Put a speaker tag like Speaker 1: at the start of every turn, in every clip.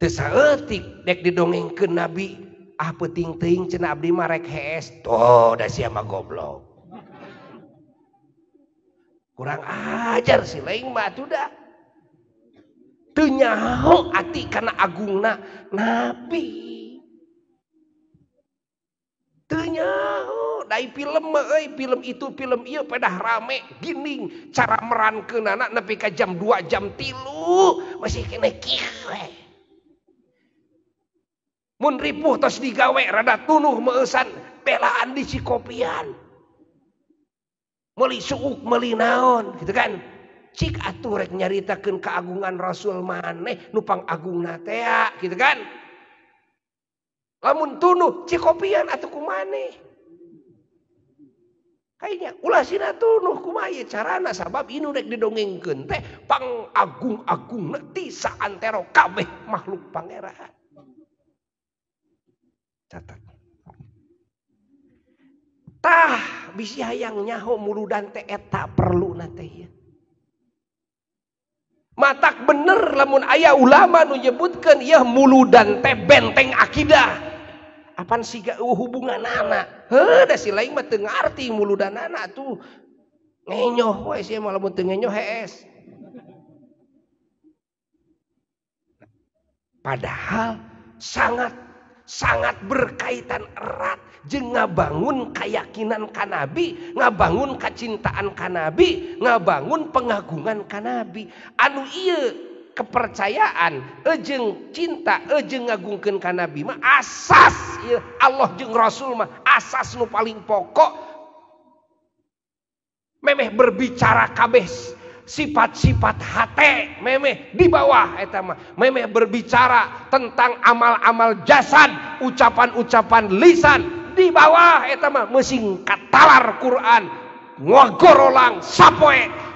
Speaker 1: tesaetik dek didongeng ke nabi ah ting ting cina abdi marek hees oh dah siapa goblok kurang ajar si lain mah dah teu ati kana agungna nabi ternyau dari film mah film itu film iya pedah rame gini cara meran ke anak nepi ke jam 2 jam tilu masih kena kieu digawerada tunuh meessan pelaan dikopian melinaon gitu kanatur nyarita keagungan Rasul maneh nupang Agungnatea gitu kan la man kayaknya uh sa donge pang agung-agung satero kabeh makhluk pangerahan tah bisa ayaang nyahu mulu dan te eh, tak perlu matak bener namun Ayah ulama menyebutkan iya mulu dan te benteng aqidahan sih hubungan anak mulu dan anak tuh padahal sangat tidak sangat berkaitan erat jeng bangun keyakinan kanabi ngabangun kecintaan kanabi ngabangun pengagungan kanabi anu iya kepercayaan ejeng cinta ejeng ngagungkan kanabi mah asas iya, Allah jeng Rasul mah asas nu paling pokok memeh berbicara kabeh sifat-sifat hate meme di bawah eh, meme berbicara tentang amal-amal jasad ucapan-ucapan lisan di bawah eh, meingkat talar Quran ngogorolang sappo 100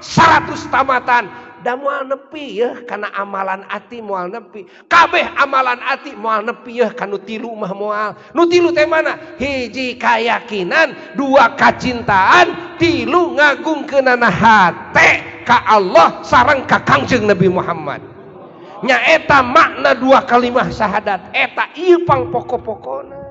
Speaker 1: tamatan daal nepi eh, karena amalan hati maal nepi kabeh amalan hati maal nepi ya kan tilu rumahal mana hiji kayakakinan dua kecintaan tilu ngagungm ke nanahati tinggal Ka Allah sarang kak Kangjeg Nabi Muhammad nya eta makna dua kalimah syahadat eta ipang pokopokona